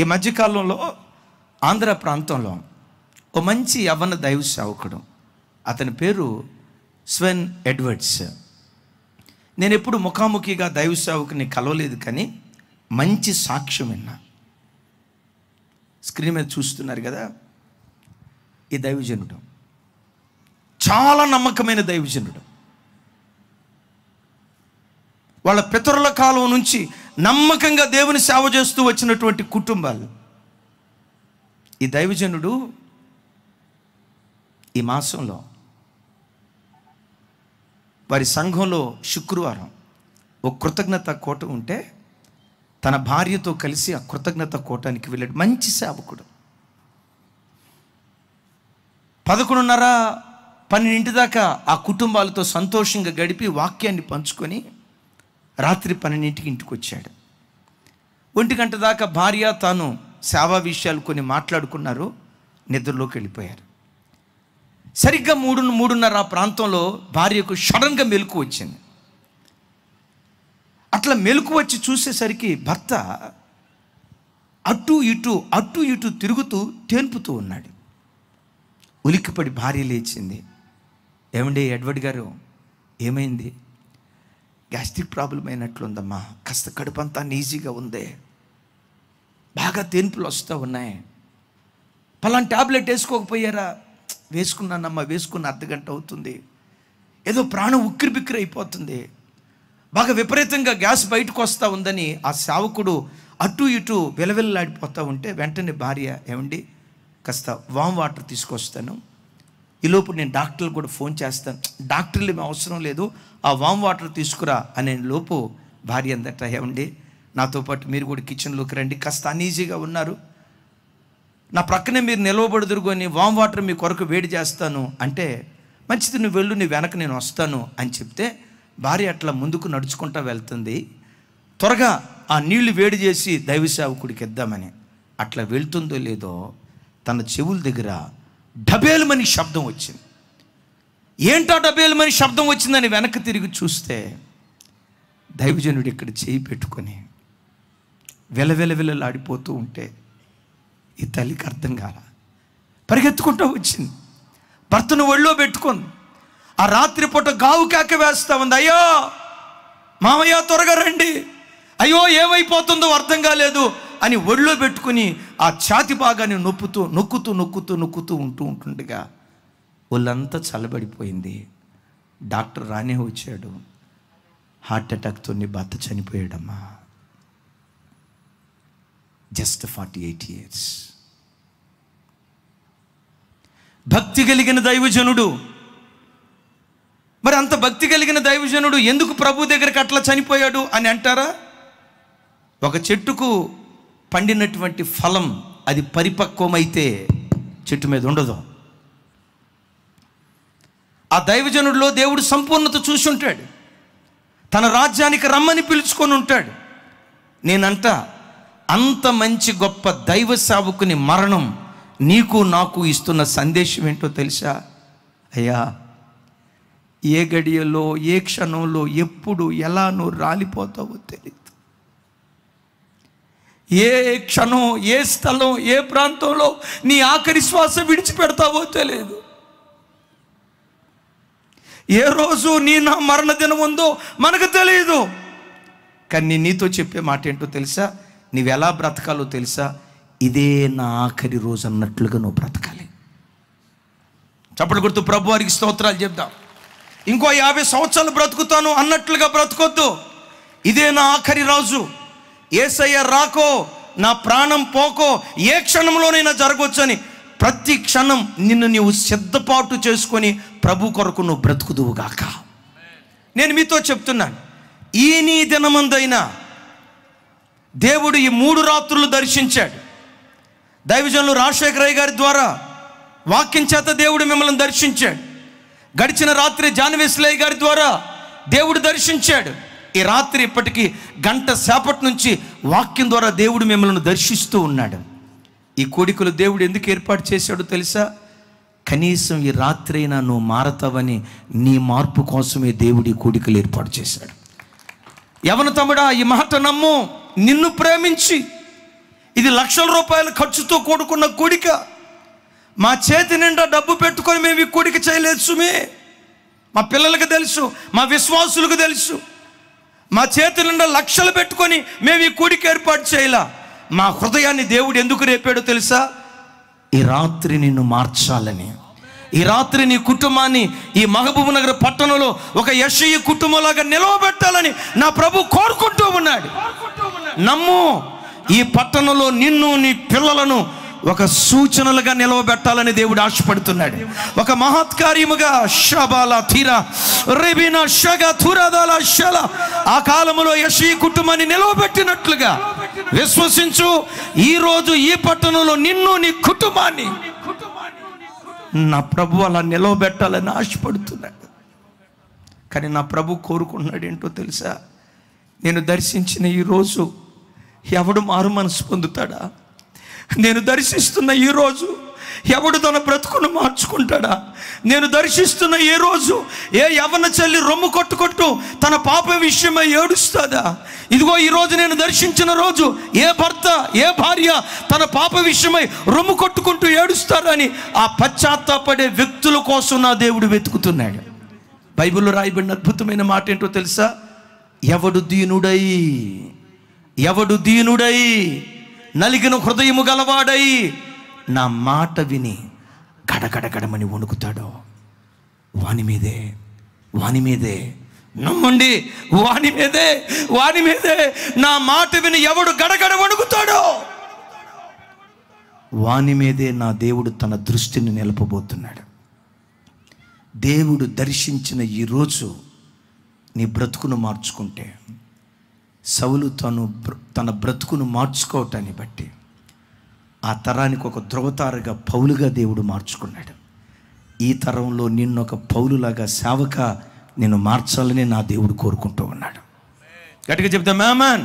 ఈ మధ్యకాలంలో ఆంధ్ర ప్రాంతంలో ఓ మంచి యవన దైవ సేవకుడు అతని పేరు స్వెన్ ఎడ్వర్డ్స్ నేను ఎప్పుడు ముఖాముఖిగా దైవ సేవకుని కలవలేదు కానీ మంచి సాక్ష్యం విన్నా స్క్రీన్ మీద చూస్తున్నారు కదా ఈ దైవజనుడు చాలా నమ్మకమైన దైవజనుడు వాళ్ళ పితరుల కాలం నుంచి నమ్మకంగా దేవుని సేవ చేస్తూ వచ్చినటువంటి కుటుంబాలు ఈ దైవజనుడు ఈ మాసంలో వారి సంఘంలో శుక్రవారం ఓ కృతజ్ఞత కోట ఉంటే తన భార్యతో కలిసి ఆ కృతజ్ఞత కోటానికి వెళ్ళాడు మంచి సేవకుడు పదకొండున్నర పన్నెండింటి దాకా ఆ కుటుంబాలతో సంతోషంగా గడిపి వాక్యాన్ని పంచుకొని రాత్రి పన్నెండింటికి ఇంటికి వచ్చాడు ఒంటి గంట దాకా భార్య తాను సేవా విషయాలు కొన్ని మాట్లాడుకున్నారు నిద్రలోకి వెళ్ళిపోయారు సరిగ్గా మూడు మూడున్నర ఆ ప్రాంతంలో భార్యకు సడన్గా మెలకు వచ్చింది అట్లా మెలకు వచ్చి చూసేసరికి భర్త అటు ఇటు అటు ఇటు తిరుగుతూ తేన్పుతూ ఉన్నాడు ఉలిక్కిపడి భార్య లేచింది ఏమండి ఎడ్వర్డ్ గారు ఏమైంది గ్యాస్ట్రిక్ ప్రాబ్లం అయినట్లుందమ్మా కాస్త కడుపు అంతా నీజీగా ఉంది బాగా తేన్పులు వస్తూ ఉన్నాయి పలానా ట్యాబ్లెట్ వేసుకోకపోయారా వేసుకున్నానమ్మా వేసుకున్న అర్ధగంట అవుతుంది ఏదో ప్రాణం ఉక్కిరి బిక్కిరి అయిపోతుంది బాగా విపరీతంగా గ్యాస్ బయటకు వస్తూ ఉందని ఆ సేవకుడు అటు ఇటు విలవిల్లాడిపోతూ ఉంటే వెంటనే భార్య ఏమండి కాస్త వామ్ వాటర్ తీసుకొస్తాను ఈలోపు నేను డాక్టర్లు కూడా ఫోన్ చేస్తాను డాక్టర్లు మేము అవసరం లేదు ఆ వామ్ వాటర్ తీసుకురా అనే లోపు భార్య అందట ఏమండి నాతో పాటు మీరు కూడా కిచెన్లోకి రండి కాస్త అన్ఈజీగా ఉన్నారు నా ప్రక్కనే మీరు నిలవబడుదురు కొని వామ్ వాటర్ మీ కొరకు వేడి చేస్తాను అంటే మంచిది నువ్వు వెళ్ళు నీ వెనక నేను వస్తాను అని చెప్తే భార్య అట్లా ముందుకు నడుచుకుంటా వెళ్తుంది త్వరగా ఆ నీళ్లు వేడి చేసి దైవ సేవకుడికి ఇద్దామని అట్లా వెళ్తుందో లేదో తన చెవుల దగ్గర డబేలుమని శబ్దం వచ్చింది ఏంటో డబేలుమని శబ్దం వచ్చిందని వెనక్కి తిరిగి చూస్తే దైవజనుడు ఇక్కడ చేయి పెట్టుకొని వెలవెలవెలలాడిపోతూ ఉంటే ఈ తల్లికి అర్థం కాల పరిగెత్తుకుంటూ వచ్చింది భర్తను ఒళ్ళో పెట్టుకుంది ఆ రాత్రి పూట గావు కాక వేస్తా ఉంది అయ్యో మామయ్య త్వరగా రండి అయ్యో ఏమైపోతుందో అర్థం కాలేదు అని ఒడిలో పెట్టుకుని ఆ ఛాతి భాగాన్ని నొప్పుతూ నొక్కుతూ నొక్కుతూ నొక్కుతూ ఉంటూ ఉంటుండగా ఒళ్ళంతా చల్లబడిపోయింది డాక్టర్ రానే వచ్చాడు హార్ట్ అటాక్తో భర్త చనిపోయాడమ్మా జస్ట్ ఫార్టీ ఎయిట్ ఇయర్స్ భక్తి కలిగిన దైవజనుడు మరి అంత భక్తి కలిగిన దైవజనుడు ఎందుకు ప్రభు దగ్గరికి అట్లా చనిపోయాడు అని అంటారా ఒక చెట్టుకు పండినటువంటి ఫలం అది పరిపక్వమైతే చెట్టు మీద ఉండదు ఆ దైవజనుడిలో దేవుడు సంపూర్ణత చూసి ఉంటాడు తన రాజ్యానికి రమ్మని పిలుచుకొని ఉంటాడు నేనంట అంత మంచి గొప్ప దైవ సేవకుని మరణం నీకు నాకు ఇస్తున్న సందేశం ఏంటో తెలుసా అయ్యా ఏ గడియలో ఏ క్షణంలో ఎప్పుడు ఎలా నువ్వు రాలిపోతావో తెలియదు ఏ క్షణం ఏ స్థలం ఏ ప్రాంతంలో నీ ఆఖరి శ్వాస విడిచిపెడతావో తెలియదు ఏ రోజు నీ నా మరణ దినం ఉందో మనకు తెలియదు కానీ నీతో చెప్పే మాట ఏంటో తెలుసా నీవెలా బ్రతకాలో తెలుసా ఇదే నా ఆఖరి రోజు అన్నట్లుగా నువ్వు బ్రతకాలి చప్పటి గుర్తు ప్రభు వారికి స్తోత్రాలు చెప్దాం ఇంకో యాభై సంవత్సరాలు బ్రతుకుతాను అన్నట్లుగా బ్రతకొద్దు ఇదే నా ఆఖరి రోజు ఏసయ్య రాకో నా ప్రాణం పోకో ఏ క్షణంలోనైనా జరగవచ్చని ప్రతి క్షణం నిన్ను నీవు సిద్ధపాటు చేసుకొని ప్రభు కొరకు నువ్వు బ్రతుకుదువుగాక నేను మీతో చెప్తున్నాను ఈ నీ దినమందైనా దేవుడు ఈ మూడు రాత్రులు దర్శించాడు దైవజనులు రాజశేఖర గారి ద్వారా వాక్యం చేత దేవుడు మిమ్మల్ని దర్శించాడు గడిచిన రాత్రి జాన్వేశ్లయ్య గారి ద్వారా దేవుడు దర్శించాడు ఈ రాత్రి ఇప్పటికీ గంట సేపటి నుంచి వాక్యం ద్వారా దేవుడు మిమ్మల్ని దర్శిస్తూ ఉన్నాడు ఈ కోడికలు దేవుడు ఎందుకు ఏర్పాటు చేశాడో తెలుసా కనీసం ఈ రాత్రైనా నువ్వు మారతావని నీ మార్పు కోసమే దేవుడి కోడికలు ఏర్పాటు చేశాడు ఎవను తమ్ముడా ఈ మాట నమ్ము నిన్ను ప్రేమించి ఇది లక్షల రూపాయల ఖర్చుతో కూడుకున్న కోడిక మా చేతి నిండా డబ్బు పెట్టుకొని మేము ఈ కోడిక చేయలేదు సుమే మా పిల్లలకు తెలుసు మా విశ్వాసులకు తెలుసు మా చేతి నిండా లక్షలు పెట్టుకొని మేము ఈ కూడికి ఏర్పాటు చేయలా మా హృదయాన్ని దేవుడు ఎందుకు రేపాడో తెలుసా ఈ రాత్రి నిన్ను మార్చాలని ఈ రాత్రి నీ కుటుంబాన్ని ఈ మహబూబ్ నగర్ పట్టణంలో ఒక యశ కుటుంబంలాగా నిలవబెట్టాలని నా ప్రభు కోరుకుంటూ ఉన్నాడు నమ్ము ఈ పట్టణంలో నిన్ను నీ పిల్లలను ఒక సూచనలుగా నిలవబెట్టాలని దేవుడు ఆశపడుతున్నాడు ఒక మహత్కార్యముగా షబాల తీరా రెబిన షగ థురదాల షల ఆ కాలంలో యశీ కుటుంబాన్ని నిలవబెట్టినట్లుగా విశ్వసించు ఈరోజు ఈ పట్టణంలో నిన్ను నీ కుటుంబాన్ని నా ప్రభు అలా నిలవబెట్టాలని ఆశపడుతున్నాడు కానీ నా ప్రభు కోరుకున్నాడు ఏంటో తెలుసా నేను దర్శించిన ఈరోజు ఎవడు మారు మనసు పొందుతాడా నేను దర్శిస్తున్న ఈరోజు ఎవడు తన బ్రతుకును మార్చుకుంటాడా నేను దర్శిస్తున్న ఏ రోజు ఏ యవన చెల్లి రొమ్ము కొట్టుకొట్టు తన పాప విషయమై ఏడుస్తుందా ఇదిగో ఈరోజు నేను దర్శించిన రోజు ఏ భర్త ఏ భార్య తన పాప విషయమై రొమ్ము కొట్టుకుంటూ ఏడుస్తారని ఆ పశ్చాత్తాపడే వ్యక్తుల కోసం నా దేవుడు వెతుకుతున్నాడు బైబిల్లో రాయబడిన అద్భుతమైన మాట ఏంటో తెలుసా ఎవడు దీనుడై ఎవడు దీనుడై నలిగిన హృదయము గలవాడై నా మాట విని గడగడగడమని వణుకుతాడో వాని మీదే వాని మీదే నమ్మండి వాని మీదే వాని మీదే నా మాట విని ఎవడు గడగడ వణుకుతాడో వాని మీదే నా దేవుడు తన దృష్టిని నిలపబోతున్నాడు దేవుడు దర్శించిన ఈరోజు నీ బ్రతుకును మార్చుకుంటే సవులు తను తన బ్రతుకును మార్చుకోవటాన్ని బట్టి ఆ తరానికి ఒక ధ్రువతారగా పౌలుగా దేవుడు మార్చుకున్నాడు ఈ తరంలో నిన్ను ఒక పౌలులాగా సేవక నేను మార్చాలని నా దేవుడు కోరుకుంటూ ఉన్నాడు గట్టిగా చెప్తా మ్యామాన్